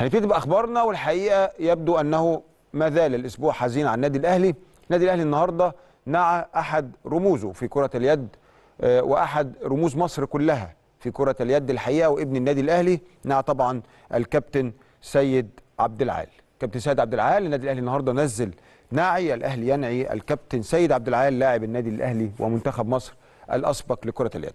هنبتدي باخبارنا والحقيقه يبدو انه ما زال الاسبوع حزين على النادي الاهلي النادي الاهلي النهارده نعى احد رموزه في كره اليد آه، واحد رموز مصر كلها في كره اليد الحقيقه وابن النادي الاهلي نعى طبعا الكابتن سيد عبد العال كابتن سيد عبد العال النادي الاهلي النهارده نزل نعي الاهلي ينعي الكابتن سيد عبد العال لاعب النادي الاهلي ومنتخب مصر الاسبق لكره اليد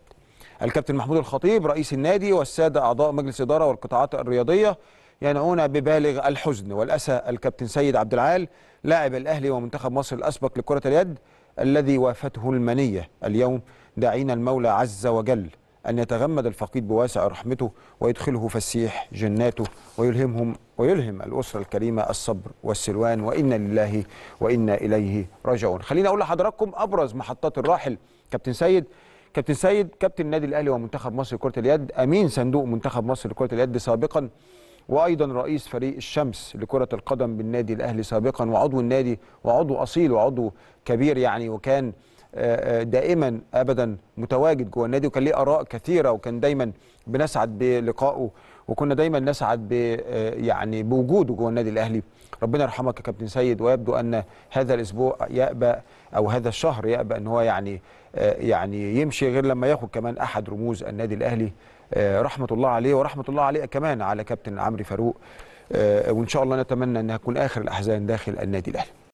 الكابتن محمود الخطيب رئيس النادي والساده اعضاء مجلس اداره والقطاعات الرياضيه ينعون ببالغ الحزن والأسى الكابتن سيد عبد العال لاعب الأهلي ومنتخب مصر الأسبق لكرة اليد الذي وافته المنية اليوم داعين المولى عز وجل أن يتغمد الفقيد بواسع رحمته ويدخله فسيح جناته ويلهمهم ويلهم الأسرة الكريمة الصبر والسلوان وإنا لله وإنا إليه راجعون خليني أقول لحضراتكم أبرز محطات الراحل كابتن سيد كابتن سيد كابتن النادي الأهلي ومنتخب مصر لكرة اليد أمين صندوق منتخب مصر لكرة اليد سابقا وايضا رئيس فريق الشمس لكره القدم بالنادي الاهلي سابقا وعضو النادي وعضو اصيل وعضو كبير يعني وكان دائما ابدا متواجد جوه النادي وكان ليه اراء كثيره وكان دايما بنسعد بلقائه وكنا دايما نسعد ب آه، يعني بوجوده جوه النادي الاهلي ربنا يرحمك يا كابتن سيد ويبدو ان هذا الاسبوع يأبى او هذا الشهر يأبى ان هو يعني آه، يعني يمشي غير لما ياخد كمان احد رموز النادي الاهلي آه، رحمه الله عليه ورحمه الله عليه كمان على كابتن عمرو فاروق وان شاء الله نتمنى انها تكون اخر الاحزان داخل النادي الاهلي